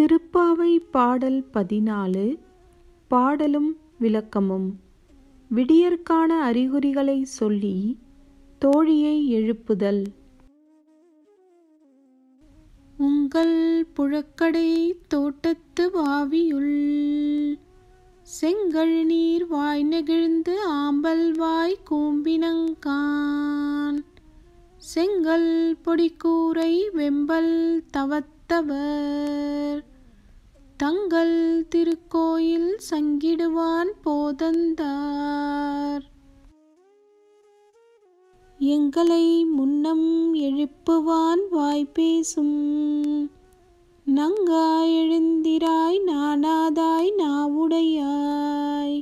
திருப்பாவை பாடல் பதினாலு பாடலும் விளக்கமும் விடியற்கான அறிகுறிகளை சொல்லி தோழியை எழுப்புதல் உங்கள் புழக்கடை தோட்டத்து வாவியுள் செங்கல் நீர் வாய் நெகிழ்ந்து ஆம்பல் வாய் கூம்பினங்கான் செங்கல் பொடிக்கூரை வெம்பல் தவத் தவர் தங்கள் திருக்கோயில் சங்கிடுவான் போதந்தார் எங்களை முன்னம் எழுப்புவான் வாய்ப்பேசும் நங்கா எழுந்திராய் நானாதாய் நாவுடையாய்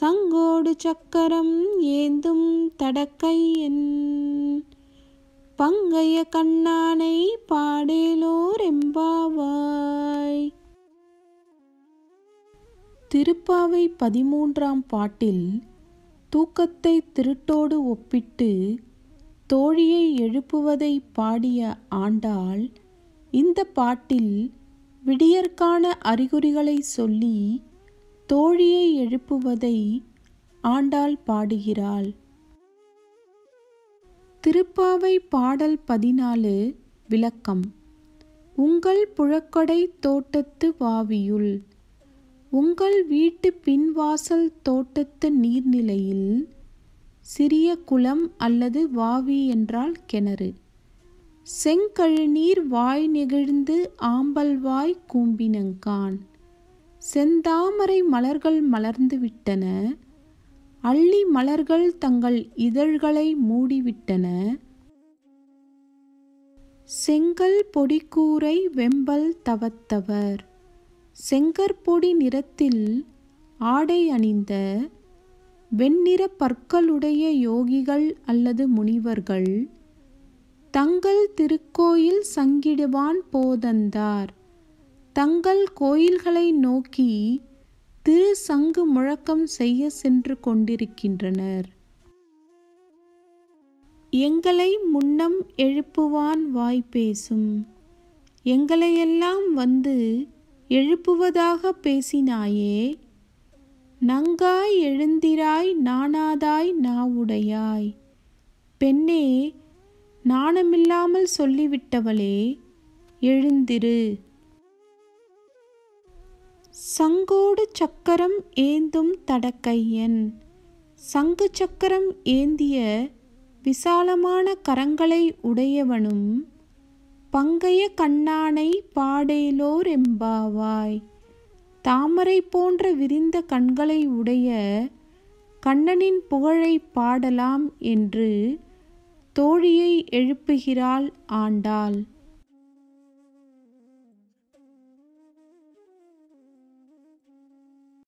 சங்கோடு சக்கரம் ஏந்தும் தடக்கையன் பங்கைய கண்ணானை பாடேலோர் எம்பாவாய் திருப்பாவை பதிமூன்றாம் பாட்டில் தூக்கத்தை திருட்டோடு ஒப்பிட்டு தோழியை எழுப்புவதை பாடிய ஆண்டாள் இந்த பாட்டில் விடியற்கான அறிகுறிகளை சொல்லி தோழியை எழுப்புவதை ஆண்டாள் பாடுகிறாள் திருப்பாவை பாடல் பதினாலு விளக்கம் உங்கள் புழக்கடை தோட்டத்து வாவியுள் உங்கள் வீட்டு பின்வாசல் தோட்டத்து நீர்நிலையில் சிறிய குளம் அல்லது வாவி என்றால் கிணறு செங்கழுநீர் வாய் நெகிழ்ந்து ஆம்பல்வாய் கூம்பினங்கான் செந்தாமரை மலர்கள் மலர்ந்து விட்டன அள்ளி மலர்கள் தங்கள் இதழ்களை மூடிவிட்டன செங்கல் பொடிக்கூரை வெம்பல் தவத்தவர் செங்கற்பொடி நிறத்தில் ஆடை அணிந்த வெண்ணிற பற்களுடைய யோகிகள் அல்லது முனிவர்கள் தங்கள் திருக்கோயில் சங்கிடுவான் போதந்தார் தங்கள் கோயில்களை நோக்கி திரு சங்கு முழக்கம் செய்ய சென்று கொண்டிருக்கின்றனர் எங்களை முன்னம் எழுப்புவான் வாய் பேசும் எங்களையெல்லாம் வந்து எழுப்புவதாக பேசினாயே நங்காய் எழுந்திராய் நாணாதாய் நாவுடையாய் பெண்ணே நாணமில்லாமல் சொல்லிவிட்டவளே எழுந்திரு சங்கோடு சக்கரம் ஏந்தும் தடக்கையன் சங்கு சக்கரம் ஏந்திய விசாலமான கரங்களை உடையவனும் பங்கைய கண்ணானை பாடேலோர் எம்பாவாய் தாமரை போன்ற விரிந்த கண்களை உடைய கண்ணனின் புகழை பாடலாம் என்று தோழியை எழுப்புகிறாள் ஆண்டாள்